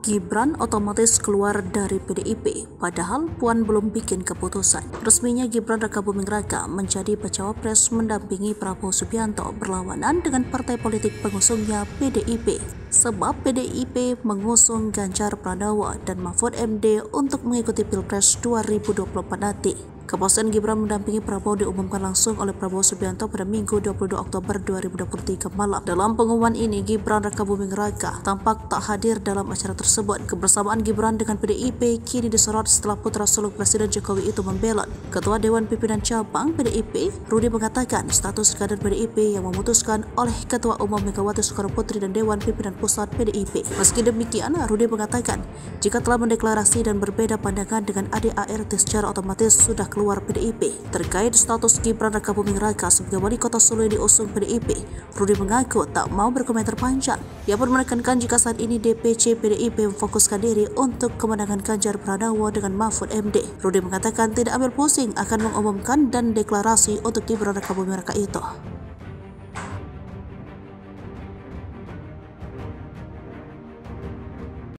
Gibran otomatis keluar dari PDIP, padahal Puan belum bikin keputusan. Resminya Gibran Raka Buming Raka menjadi pecawa pres mendampingi Prabowo Subianto berlawanan dengan partai politik pengusungnya PDIP. Sebab PDIP mengusung Ganjar Pranowo dan Mahfud MD untuk mengikuti Pilpres 2024 nanti. Kepuasan Gibran mendampingi Prabowo diumumkan langsung oleh Prabowo Subianto pada Minggu 22 Oktober 2023 malam. Dalam pengumuman ini, Gibran Raka Buming Raka tampak tak hadir dalam acara tersebut. Kebersamaan Gibran dengan PDIP kini disorot setelah putra sulung Presiden Jokowi itu membelot. Ketua Dewan Pimpinan Cabang PDIP, Rudi mengatakan status kader PDIP yang memutuskan oleh Ketua Umum Megawati Soekarno Putri dan Dewan Pimpinan Pusat PDIP. Meski demikian, Rudi mengatakan jika telah mendeklarasi dan berbeda pandangan dengan ADART secara otomatis sudah keluar luar PDIP terkait status Gibran Raka Buming Raka sebagai wali kota Solo yang diusung PDIP. Rudi mengaku tak mau berkomentar panjang. Ia pun menekankan jika saat ini DPC PDIP memfokuskan diri untuk kemenangan Ganjar Pranowo dengan Mahfud MD. Rudi mengatakan tidak ambil pusing akan mengumumkan dan deklarasi untuk Gibran Raka Buming Raka itu.